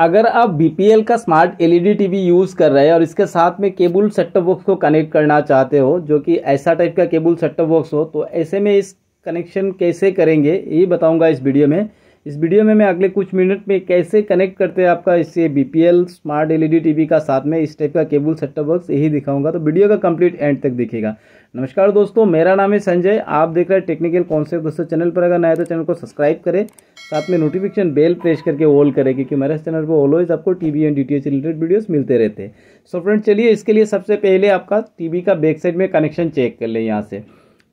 अगर आप बी का स्मार्ट एल टीवी यूज़ कर रहे हैं और इसके साथ में केबल सेट टॉप बॉक्स को कनेक्ट करना चाहते हो जो कि ऐसा टाइप का केबल सेट टॉप बॉक्स हो तो ऐसे में इस कनेक्शन कैसे करेंगे ये बताऊंगा इस वीडियो में इस वीडियो में मैं अगले कुछ मिनट में कैसे कनेक्ट करते हैं आपका इससे बी स्मार्ट एलईडी टीवी का साथ में इस टाइप का केबल सेटअप बॉक्स यही दिखाऊंगा तो वीडियो का कंप्लीट एंड तक देखिएगा नमस्कार दोस्तों मेरा नाम है संजय आप देख रहे हैं टेक्निकल कॉन्सेप्ट दोस्तों चैनल पर अगर नया तो चैनल को सब्सक्राइब करें साथ में नोटिफिकेशन बेल प्रेस करके ऑल करें क्योंकि मेरे चैनल पर ऑलवेज आपको V and D T related videos मिलते रहते हैं सो फ्रेंड चलिए इसके लिए सबसे पहले आपका टी का बैक साइड में कनेक्शन चेक कर लें यहाँ से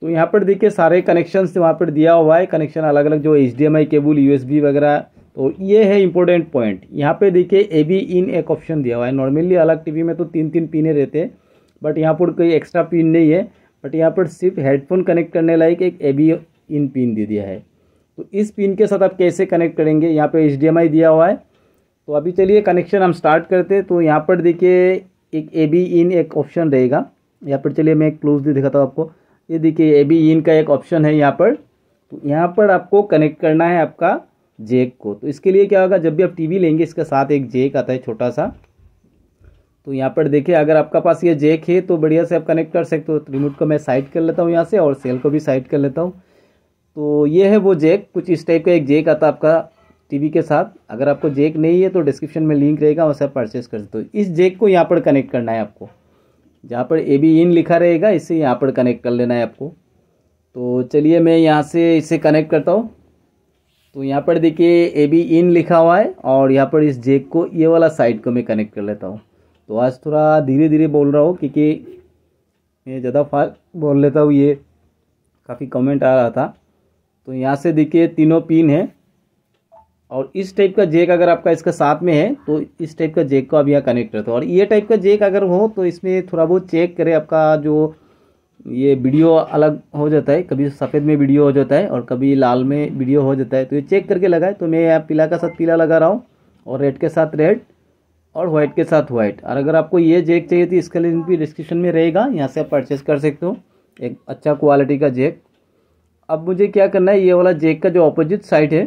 तो यहाँ पर देखिए सारे कनेक्शन वहाँ पर दिया हुआ है कनेक्शन अलग अलग जो एच केबल यू वगैरह तो ये है इंपॉर्टेंट पॉइंट यहाँ पे देखिए ए बी इन एक ऑप्शन दिया हुआ है नॉर्मली अलग टीवी में तो तीन तीन पिने रहते हैं बट यहाँ पर कोई एक्स्ट्रा पिन नहीं है बट यहाँ पर सिर्फ हेडफोन कनेक्ट करने लायक एक ए बी इन पिन दे दिया है तो इस पिन के साथ आप कैसे कनेक्ट करेंगे यहाँ पे एच दिया हुआ है तो अभी चलिए कनेक्शन हम स्टार्ट करते तो यहाँ पर देखिए एक ए बी इन एक ऑप्शन रहेगा यहाँ पर चलिए मैं एक क्लोजली दिखाता हूँ आपको ये देखिए ए बी इन का एक ऑप्शन है यहाँ पर तो यहाँ पर आपको कनेक्ट करना है आपका जेक को तो इसके लिए क्या होगा जब भी आप टीवी लेंगे इसके साथ एक जेक आता है छोटा सा तो यहाँ पर देखिए अगर आपका पास ये जेक है तो बढ़िया से आप कनेक्ट कर सकते हो तो रिमोट को मैं साइड कर लेता हूँ यहाँ से और सेल को भी साइड कर लेता हूँ तो ये है वो जेक कुछ इस टाइप का एक जेक आता है आपका टीवी के साथ अगर आपको जेक नहीं है तो डिस्क्रिप्शन में लिंक रहेगा वहाँ से आप परचेस कर सकते हो इस जेक को यहाँ पर कनेक्ट करना है आपको जहाँ पर ए बी इन लिखा रहेगा इसे यहाँ पर कनेक्ट कर लेना है आपको तो चलिए मैं यहाँ से इसे कनेक्ट करता हूँ तो यहाँ पर देखिए ए बी इन लिखा हुआ है और यहाँ पर इस जेक को ये वाला साइड को मैं कनेक्ट कर लेता हूँ तो आज थोड़ा धीरे धीरे बोल रहा हूँ क्योंकि मैं ज़्यादा फास्ट बोल लेता हूँ ये काफ़ी कमेंट आ रहा था तो यहाँ से देखिए तीनों पिन है और इस टाइप का जेक अगर आपका इसका साथ में है तो इस टाइप का जेक को आप यहाँ कनेक्ट करते हो और ये टाइप का जेक अगर हो तो इसमें थोड़ा बहुत चेक करें आपका जो ये वीडियो अलग हो जाता है कभी सफ़ेद में वीडियो हो जाता है और कभी लाल में वीडियो हो जाता है तो ये चेक करके लगाए तो मैं यहाँ पीला का साथ पीला लगा रहा हूँ और रेड के साथ रेड और वाइट के साथ वाइट और अगर आपको ये जेक चाहिए तो इसका लिंक भी डिस्क्रिप्शन में रहेगा यहाँ से आप परचेज़ कर सकते हो एक अच्छा क्वालिटी का जेक अब मुझे क्या करना है ये वाला जेक का जो अपोजिट साइड है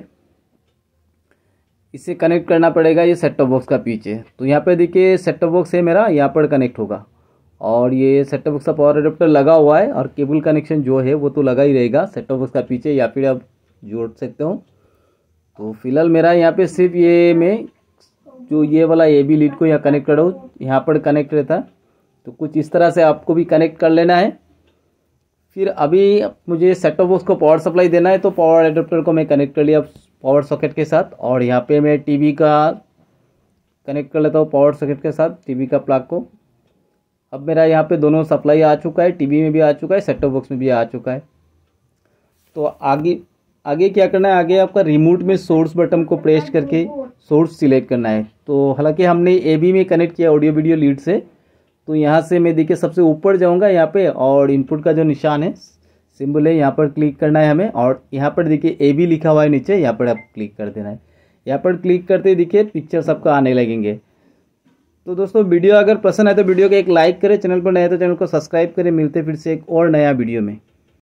इसे कनेक्ट करना पड़ेगा ये सेट टॉप बॉक्स का पीछे तो यहाँ पे देखिए सेट टॉप बॉक्स है मेरा यहाँ पर कनेक्ट होगा और ये सेट टॉप बॉक्स का पावर अडोप्टर लगा हुआ है और केबल कनेक्शन जो है वो तो लगा ही रहेगा सेट टॉप बॉक्स का पीछे या फिर आप जोड़ सकते हो तो फिलहाल मेरा यहाँ पे सिर्फ ये मैं जो ये वाला ए बी लीड को यहाँ कनेक्ट करो यहाँ पर कनेक्ट रहता तो कुछ इस तरह से आपको भी कनेक्ट कर लेना है फिर अभी मुझे सेट टॉप बॉक्स को पावर सप्लाई देना है तो पावर एडोप्टर को मैं कनेक्ट कर लिया पावर सॉकेट के साथ और यहाँ पे मैं टीवी का कनेक्ट कर लेता हूँ पावर सॉकेट के साथ टीवी का प्लग को अब मेरा यहाँ पे दोनों सप्लाई आ चुका है टीवी में भी आ चुका है सेट टॉप बॉक्स में भी आ चुका है तो आगे आगे क्या करना है आगे आपका रिमोट में सोर्स बटन को प्रेस करके सोर्स सिलेक्ट करना है तो हालांकि हमने ए बी में कनेक्ट किया ऑडियो वीडियो लीड से तो यहाँ से मैं देखिए सबसे ऊपर जाऊँगा यहाँ पे और इनपुट का जो निशान है सिंबल है यहाँ पर क्लिक करना है हमें और यहाँ पर देखिए ए भी लिखा हुआ है नीचे यहाँ पर आप क्लिक कर देना है यहाँ पर क्लिक करते देखिए पिक्चर सबका आने लगेंगे तो दोस्तों वीडियो अगर पसंद आए तो वीडियो को एक लाइक करें चैनल पर नया तो चैनल को सब्सक्राइब करें मिलते फिर से एक और नया वीडियो में